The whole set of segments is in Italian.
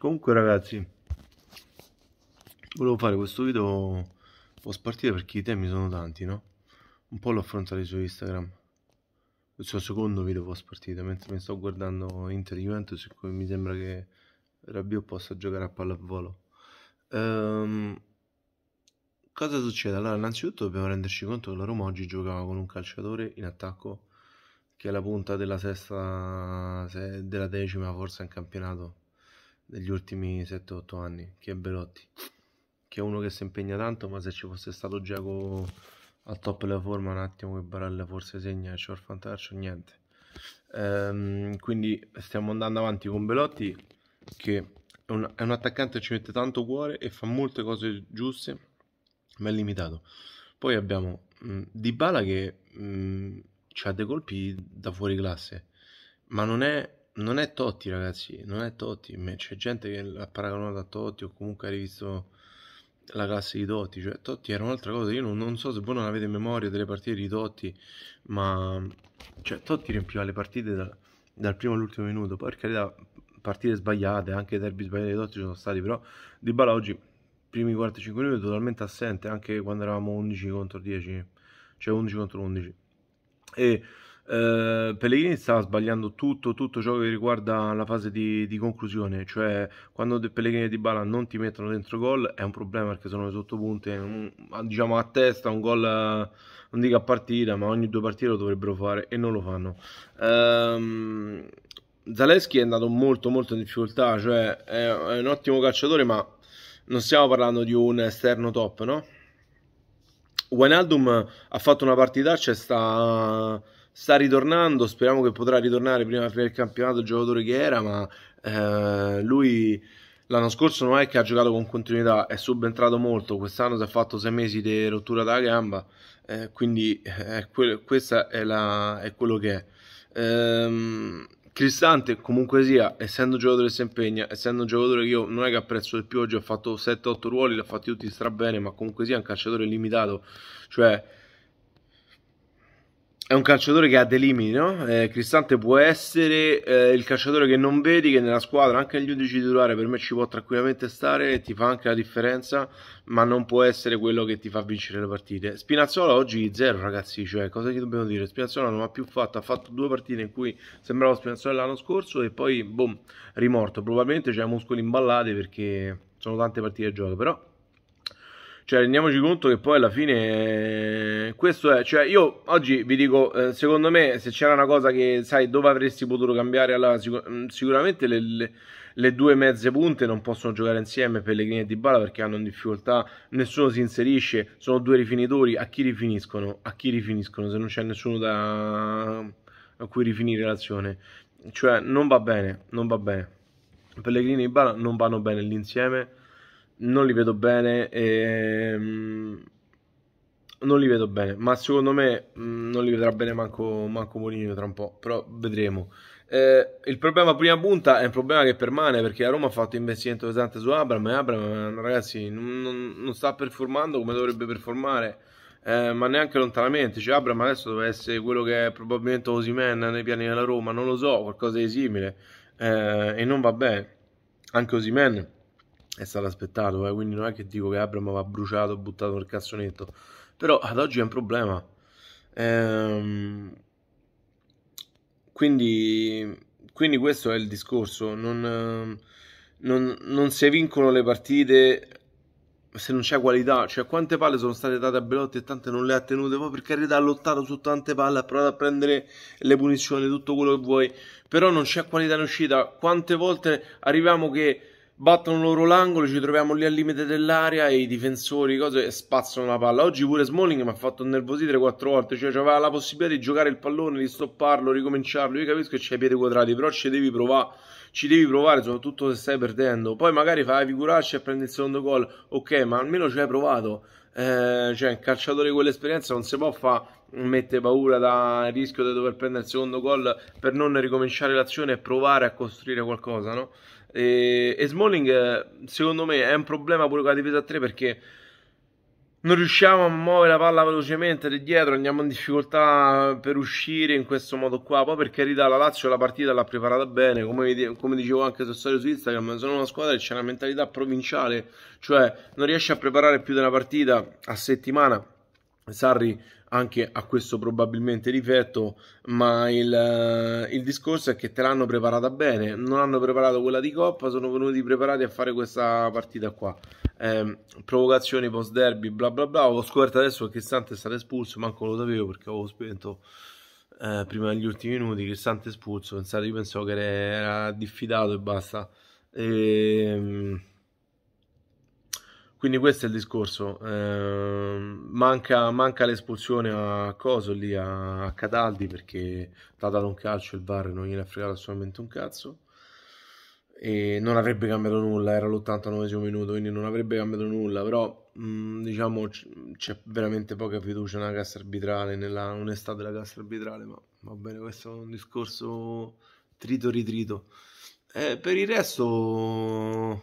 comunque ragazzi volevo fare questo video un po' spartire perché i temi sono tanti no? un po' l'ho affrontato su Instagram questo è il secondo video post partita mentre mi sto guardando Inter Juventus in cui mi sembra che Rabio possa giocare a pallavolo ehm, cosa succede? allora innanzitutto dobbiamo renderci conto che la Roma oggi giocava con un calciatore in attacco che è la punta della sesta della decima forse in campionato degli ultimi 7-8 anni, che è Belotti, che è uno che si impegna tanto, ma se ci fosse stato Giacomo al top della forma un attimo che Barella forse segna c'è il fantaccio, niente. Ehm, quindi stiamo andando avanti con Belotti che è un, è un attaccante che ci mette tanto cuore e fa molte cose giuste, ma è limitato. Poi abbiamo mh, mm, Dybala che mh, mm, ha dei colpi da fuori classe, ma non è non è Totti, ragazzi, non è Totti. C'è gente che l'ha paragonato a Totti o comunque ha rivisto la classe di Totti. Cioè, Totti era un'altra cosa. Io non, non, so se voi non avete memoria delle partite di Totti, ma cioè, Totti riempiva le partite da, dal primo all'ultimo minuto. Per carità, partite sbagliate, anche derby sbagliati di Totti ci sono stati, però Di Bala oggi, primi 4-5 minuti, totalmente assente, anche quando eravamo 11 contro 10, cioè 11 contro 11. E eh, Pellegrini sta sbagliando tutto, tutto ciò che riguarda la fase di, di conclusione, cioè quando Pellegrini e Di Bala non ti mettono dentro gol è un problema perché sono le sottopunte, diciamo a testa, un gol, non dico a partita, ma ogni due partite lo dovrebbero fare e non lo fanno. Ehm, Zaleschi è andato molto molto in difficoltà, cioè è, è un ottimo calciatore ma non stiamo parlando di un esterno top, no? Wijnaldum ha fatto una partitaccia e sta sta ritornando, speriamo che potrà ritornare prima della fine del campionato il giocatore che era, ma eh, lui l'anno scorso non è che ha giocato con continuità, è subentrato molto, quest'anno si è fatto sei mesi di rottura da gamba, eh, quindi eh, que- questo è, è, quello che è. Ehm, Cristante comunque sia, essendo un giocatore che si impegna, essendo un giocatore che io non è che apprezzo di più, oggi ha fatto 7-8 ruoli, li ha fatti tutti strabene, ma comunque sia un calciatore limitato, cioè è un calciatore che ha dei limiti, no? Eh, Cristante può essere eh, il calciatore che non vedi, che nella squadra, anche agli 11 titolare, per me ci può tranquillamente stare, e ti fa anche la differenza, ma non può essere quello che ti fa vincere le partite. Spinazzola oggi zero, ragazzi, cioè cosa gli dobbiamo dire? Spinazzola non ha più fatto, ha fatto due partite in cui sembrava Spinazzola l'anno scorso e poi, boom, rimorto. Probabilmente c'è muscoli imballati perché sono tante partite a gioco, però cioè, rendiamoci conto che poi alla fine eh, questo è. Cioè, io oggi vi dico, eh, secondo me, se c'era una cosa che sai dove avresti potuto cambiare, allora, sicur- mm, sicuramente le, le, le, due mezze punte non possono giocare insieme Pellegrini e Dybala perché hanno difficoltà, nessuno si inserisce, sono due rifinitori, a chi rifiniscono? A chi rifiniscono se non c'è nessuno da... a cui rifinire l'azione? Cioè, non va bene, non va bene. Pellegrini e Dybala non vanno bene l'insieme non li vedo bene. E, ehm, non li vedo bene, ma secondo me mm, non li vedrà bene manco, manco Mourinho tra un po', però vedremo. Eh, il problema prima punta è un problema che permane perché la Roma ha fatto investimento pesante su Abram e Abram ragazzi non, non, non sta performando come dovrebbe performare eh, ma neanche lontanamente cioè Abram adesso doveva essere quello che è probabilmente Osimen nei piani della Roma non lo so, qualcosa di simile eh, e non va bene anche Osimen è stato aspettato, eh? quindi non è che dico che Abram va bruciato, buttato nel cassonetto, però ad oggi è un problema. Ehm, quindi, quindi, questo è il discorso, non, non, non si vincono le partite se non c'è qualità, cioè quante palle sono state date a Belotti e tante non le ha tenute, poi per carità ha lottato su tante palle, ha provato a prendere le punizioni, tutto quello che vuoi, però non c'è qualità in uscita, quante volte arriviamo che battono loro l'angolo, ci troviamo lì al limite dell'area e i difensori cose, spazzano la palla. Oggi pure Smalling mi ha fatto nervosire quattro volte, cioè aveva la possibilità di giocare il pallone, di stopparlo, ricominciarlo. Io capisco che c'hai i piedi quadrati, però ci devi provare, ci devi provare soprattutto se stai perdendo. Poi magari fai figurarci e prendi il secondo gol, ok, ma almeno ci hai provato. Eh, cioè, un calciatore con quell'esperienza non si può fare mette paura da rischio di dover prendere il secondo gol per non ricominciare l'azione e provare a costruire qualcosa, no? E, e Smalling, eh, secondo me, è un problema pure con la difesa a 3 perché non riusciamo a muovere la palla velocemente di dietro, andiamo in difficoltà per uscire in questo modo qua. Poi per carità la Lazio la partita l'ha preparata bene, come, come dicevo anche su Storia su Instagram, sono una squadra che c'è una mentalità provinciale, cioè non riesce a preparare più di una partita a settimana. Sarri anche a questo probabilmente difetto, ma il, eh, il discorso è che te l'hanno preparata bene, non hanno preparato quella di Coppa, sono venuti preparati a fare questa partita qua. Eh, provocazioni post derby, bla bla bla. Ho scoperto adesso che Sante è stato espulso, manco lo sapevo perché avevo spento eh, prima degli ultimi minuti. Cristante espulso, pensate, io pensavo che era diffidato e basta. Ehm... Quindi questo è il discorso. Eh, manca, manca, l'espulsione a Coso lì a, a Cataldi perché ha dato un calcio il VAR non gliene ha fregato assolutamente un cazzo. E non avrebbe cambiato nulla, era l'89 minuto, quindi non avrebbe cambiato nulla. Però mh, mm, diciamo c- c'è veramente poca fiducia nella cassa arbitrale, nella onestà della cassa arbitrale, ma va bene, questo è un discorso trito ritrito. Eh, per il resto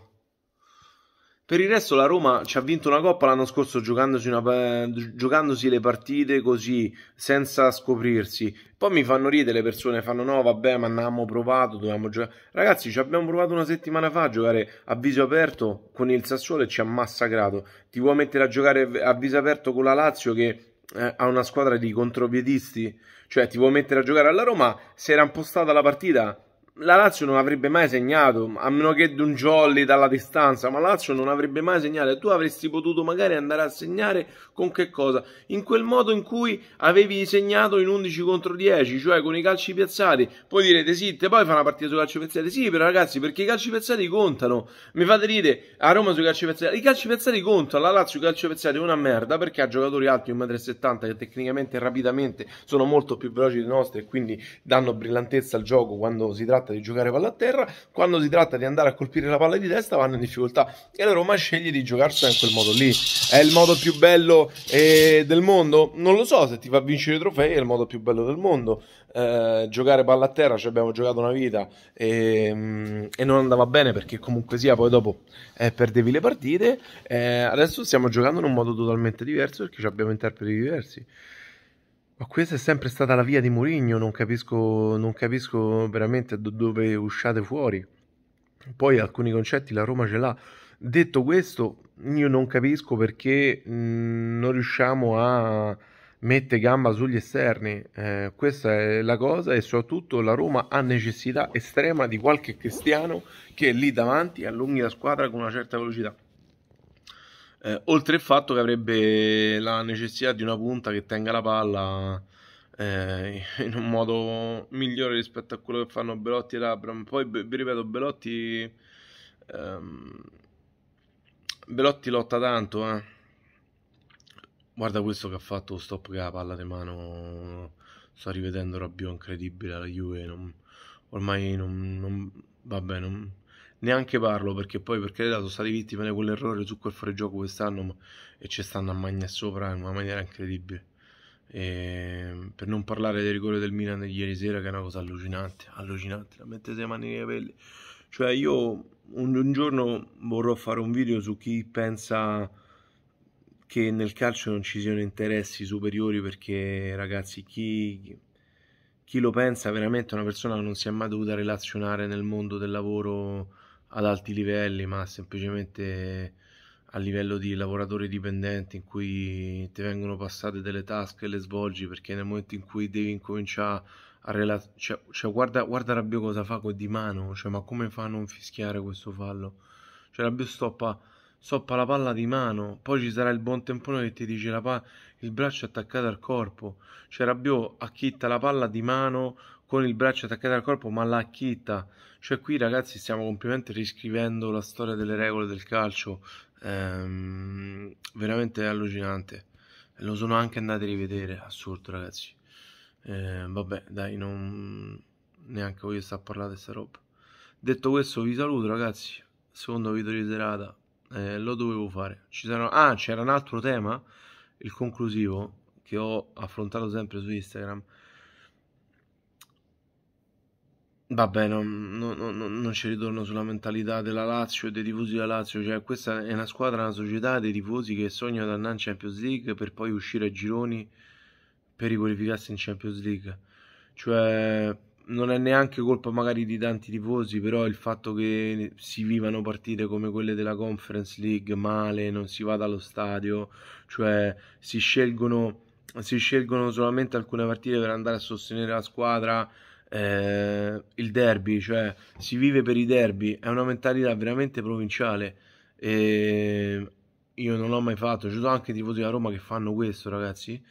per il resto la Roma ci ha vinto una coppa l'anno scorso giocandosi, una, giocandosi le partite così, senza scoprirsi. Poi mi fanno ridere le persone, fanno no vabbè ma abbiamo provato, dovevamo giocare. Ragazzi ci abbiamo provato una settimana fa a giocare a viso aperto con il Sassuolo e ci ha massacrato. Ti vuoi mettere a giocare a viso aperto con la Lazio che eh, ha una squadra di contropiedisti? Cioè ti vuoi mettere a giocare alla Roma? Si era impostata la partita la Lazio non avrebbe mai segnato, a meno che di un jolly dalla distanza, ma la Lazio non avrebbe mai segnato. e Tu avresti potuto magari andare a segnare con che cosa? In quel modo in cui avevi segnato in 11 contro 10, cioè con i calci piazzati. Poi direte sì, te poi fa una partita sui calci piazzati. Sì, però ragazzi, perché i calci piazzati contano. Mi fate ridere, a Roma sui calci piazzati. I calci piazzati contano, la Lazio i calci piazzati è una merda perché ha giocatori alti 1,70 m che tecnicamente e rapidamente sono molto più veloci dei nostri e quindi danno brillantezza al gioco quando si tratta tratta di giocare palla a terra, quando si tratta di andare a colpire la palla di testa vanno in difficoltà e la Roma sceglie di giocarsela in quel modo lì. È il modo più bello eh, del mondo? Non lo so, se ti fa vincere i trofei è il modo più bello del mondo. Eh, giocare palla a terra ci abbiamo giocato una vita e, ehm, e, non andava bene perché comunque sia poi dopo eh, perdevi le partite. Eh, adesso stiamo giocando in un modo totalmente diverso perché abbiamo interpreti diversi. Ma questa è sempre stata la via di Mourinho, non capisco, non capisco veramente do dove usciate fuori. Poi alcuni concetti la Roma ce l'ha. Detto questo, io non capisco perché mh, mhmm, non riusciamo a mettere gamba sugli esterni. Eh, questa è la cosa e soprattutto la Roma ha necessità estrema di qualche cristiano che è lì davanti allunghi la squadra con una certa velocità. Eh, oltre il fatto che avrebbe la necessità di una punta che tenga la palla eh, in un modo migliore rispetto a quello che fanno Belotti e Abram. Poi vi ripeto, Belotti, ehm, Belotti lotta tanto. Eh. Guarda questo che ha fatto lo stop che ha la palla di mano. Sto rivedendo Rabbio incredibile alla Juve. Non, ormai non, non, vabbè, non, neanche parlo perché poi per carità sono stati vittime di quell'errore su quel fuorigioco quest'anno ma, e ci stanno a magna sopra in una maniera incredibile e, ehm, per non parlare del rigore del Milan di ieri sera che è una cosa allucinante allucinante, la mettete le mani nei capelli cioè io un, un giorno vorrò fare un video su chi pensa che nel calcio non ci siano interessi superiori perché ragazzi chi chi lo pensa veramente è una persona che non si è mai dovuta relazionare nel mondo del lavoro ad alti livelli, ma semplicemente a livello di lavoratore dipendente in cui ti vengono passate delle tasche e le svolgi perché nel momento in cui devi incominciare a relazionare, cioè, cioè, guarda, guarda Rabbio cosa fa con di mano, cioè, ma come fa a non fischiare questo fallo? Cioè Rabbio stoppa, stoppa la palla di mano, poi ci sarà il buon tempone che ti dice la pa- il braccio attaccato al corpo, cioè Rabbio acchitta la palla di mano con il braccio attaccato al corpo, ma l'ha chitta. Cioè qui ragazzi stiamo completamente riscrivendo la storia delle regole del calcio, ehm, veramente allucinante. Lo sono anche andati a rivedere, assurdo ragazzi. Eh, vabbè, dai, non neanche voglio stare a parlare di sta roba. Detto questo, vi saluto ragazzi. Secondo video di serata eh, lo dovevo fare. Ci saranno... Ah, c'era un altro tema, il conclusivo, che ho affrontato sempre su Instagram Vabbè, non, non, non, non ci ritorno sulla mentalità della Lazio e dei tifosi della Lazio, cioè questa è una squadra, una società dei tifosi che sognano di andare in Champions League per poi uscire ai gironi per riqualificarsi in Champions League. Cioè, non è neanche colpa magari di tanti tifosi, però il fatto che si vivano partite come quelle della Conference League male, non si vada allo stadio, cioè si scelgono, si scelgono solamente alcune partite per andare a sostenere la squadra eh, il derby, cioè si vive per i derby, è una mentalità veramente provinciale. E io non l'ho mai fatto, ci sono anche tifosi a Roma che fanno questo, ragazzi.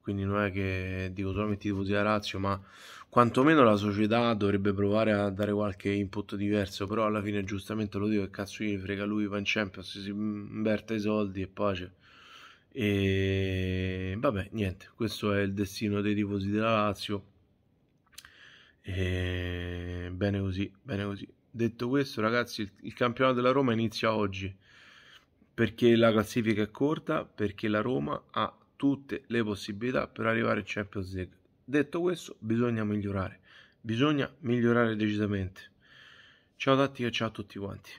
Quindi non è che dico solamente i tifosi a Lazio, ma quantomeno la società dovrebbe provare a dare qualche input diverso. Però alla fine, giustamente lo dico, che cazzo gli frega lui, va in Champions, si inverte i soldi e pace. E vabbè, niente, questo è il destino dei tifosi della Lazio e eh, bene così, bene così. Detto questo, ragazzi, il, il campionato della Roma inizia oggi perché la classifica è corta, perché la Roma ha tutte le possibilità per arrivare in Champions League. Detto questo, bisogna migliorare, bisogna migliorare decisamente. Ciao e ciao a tutti quanti.